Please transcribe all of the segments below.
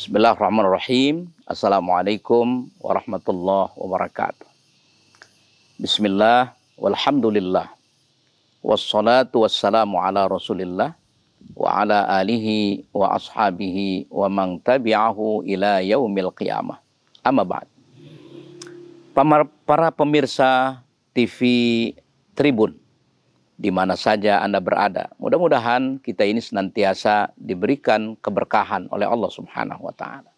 Bismillahirrahmanirrahim. Assalamualaikum warahmatullahi wabarakatuh. Bismillah, walhamdulillah. Wassalatu wassalamu ala rasulillah wa ala alihi wa ashabihi wa man tabi'ahu ila yaumil qiyamah. Amma ba'd. Para pemirsa TV Tribun di mana saja Anda berada. Mudah-mudahan kita ini senantiasa diberikan keberkahan oleh Allah Subhanahu wa taala.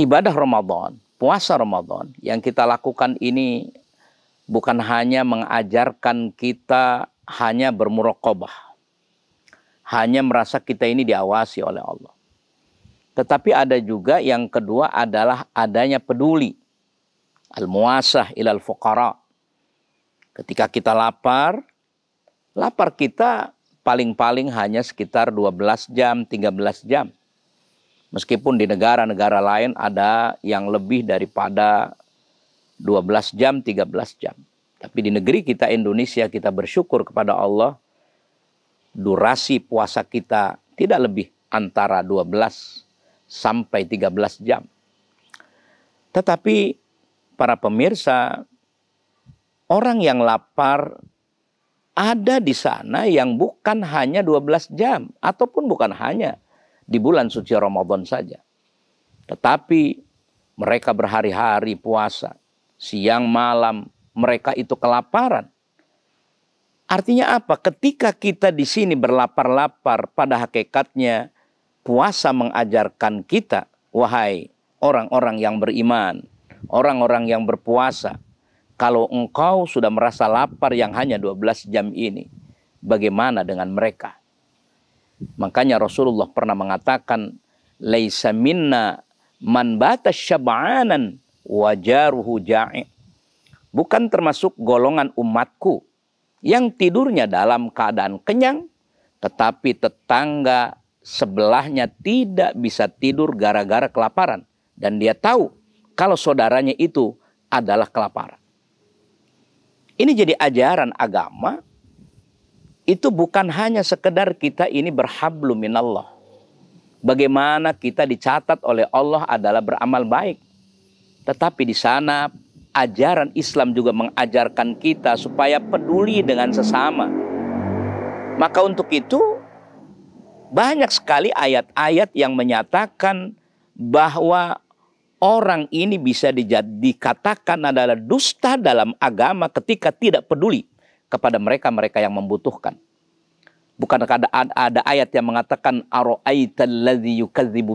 Ibadah Ramadan, puasa Ramadan yang kita lakukan ini bukan hanya mengajarkan kita hanya bermurokobah, Hanya merasa kita ini diawasi oleh Allah. Tetapi ada juga yang kedua adalah adanya peduli. Al-muasah ilal fuqara Ketika kita lapar, lapar kita paling-paling hanya sekitar 12 jam, 13 jam. Meskipun di negara-negara lain ada yang lebih daripada 12 jam, 13 jam. Tapi di negeri kita Indonesia kita bersyukur kepada Allah durasi puasa kita tidak lebih antara 12 sampai 13 jam. Tetapi para pemirsa orang yang lapar ada di sana yang bukan hanya 12 jam ataupun bukan hanya di bulan suci Ramadan saja. Tetapi mereka berhari-hari puasa, siang malam mereka itu kelaparan. Artinya apa? Ketika kita di sini berlapar-lapar pada hakikatnya puasa mengajarkan kita, wahai orang-orang yang beriman, orang-orang yang berpuasa, kalau engkau sudah merasa lapar yang hanya 12 jam ini, bagaimana dengan mereka? Makanya Rasulullah pernah mengatakan, "Laisa minna man bata syab'anan wajaruhu ja'i." Bukan termasuk golongan umatku yang tidurnya dalam keadaan kenyang, tetapi tetangga sebelahnya tidak bisa tidur gara-gara kelaparan dan dia tahu kalau saudaranya itu adalah kelaparan. Ini jadi ajaran agama itu bukan hanya sekedar kita ini berhablu minallah. Bagaimana kita dicatat oleh Allah adalah beramal baik. Tetapi di sana ajaran Islam juga mengajarkan kita supaya peduli dengan sesama. Maka untuk itu banyak sekali ayat-ayat yang menyatakan bahwa orang ini bisa dikatakan adalah dusta dalam agama ketika tidak peduli kepada mereka-mereka yang membutuhkan. Bukankah ada, ada ayat yang mengatakan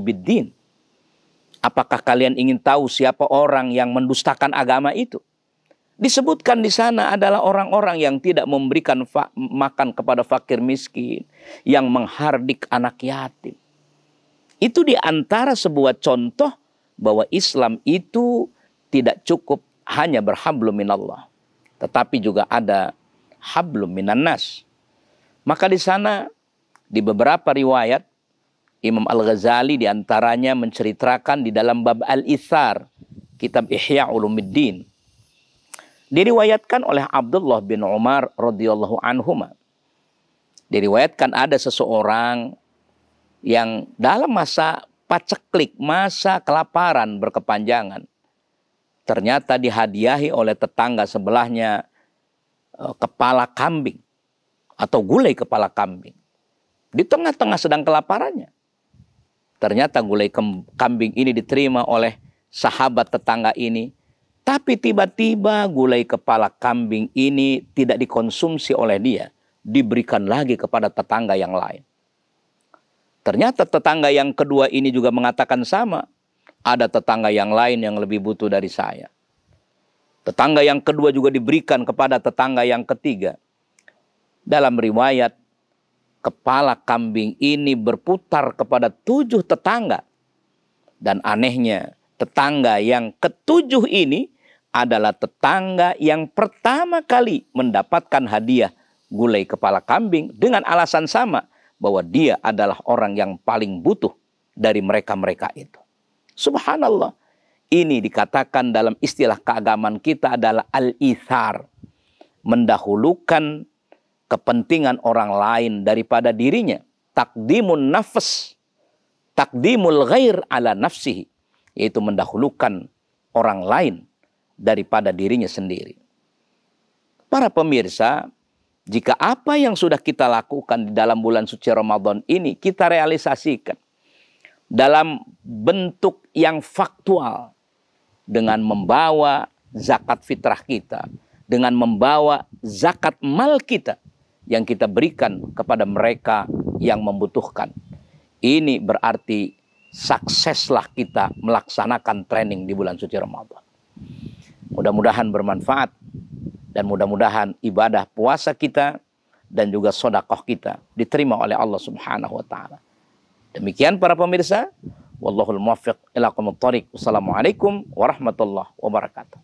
biddin? Apakah kalian ingin tahu siapa orang yang mendustakan agama itu? Disebutkan di sana adalah orang-orang yang tidak memberikan makan kepada fakir miskin, yang menghardik anak yatim. Itu di antara sebuah contoh bahwa Islam itu tidak cukup hanya berhablum minallah, tetapi juga ada hablum minannas. Maka di sana di beberapa riwayat Imam Al-Ghazali diantaranya menceritakan di dalam bab Al-Ithar, kitab Ihya Ulumuddin. Diriwayatkan oleh Abdullah bin Umar radhiyallahu anhuma. Diriwayatkan ada seseorang yang dalam masa paceklik masa kelaparan berkepanjangan. Ternyata dihadiahi oleh tetangga sebelahnya e, kepala kambing atau gulai kepala kambing. Di tengah-tengah sedang kelaparannya. Ternyata gulai kambing ini diterima oleh sahabat tetangga ini. Tapi tiba-tiba gulai kepala kambing ini tidak dikonsumsi oleh dia. Diberikan lagi kepada tetangga yang lain. Ternyata tetangga yang kedua ini juga mengatakan sama. Ada tetangga yang lain yang lebih butuh dari saya. Tetangga yang kedua juga diberikan kepada tetangga yang ketiga. Dalam riwayat, kepala kambing ini berputar kepada tujuh tetangga. Dan anehnya, tetangga yang ketujuh ini adalah tetangga yang pertama kali mendapatkan hadiah gulai kepala kambing dengan alasan sama bahwa dia adalah orang yang paling butuh dari mereka-mereka itu. Subhanallah. Ini dikatakan dalam istilah keagamaan kita adalah al-ithar. Mendahulukan kepentingan orang lain daripada dirinya. Takdimun nafas, Takdimul ghair ala nafsihi. Yaitu mendahulukan orang lain daripada dirinya sendiri. Para pemirsa, jika apa yang sudah kita lakukan di dalam bulan suci Ramadan ini kita realisasikan dalam bentuk yang faktual dengan membawa zakat fitrah kita, dengan membawa zakat mal kita yang kita berikan kepada mereka yang membutuhkan. Ini berarti sukseslah kita melaksanakan training di bulan suci Ramadan. Mudah-mudahan bermanfaat dan mudah-mudahan ibadah puasa kita dan juga sodakoh kita diterima oleh Allah Subhanahu wa taala. Demikian para pemirsa, wallahul muwaffiq ila Wassalamualaikum warahmatullahi wabarakatuh.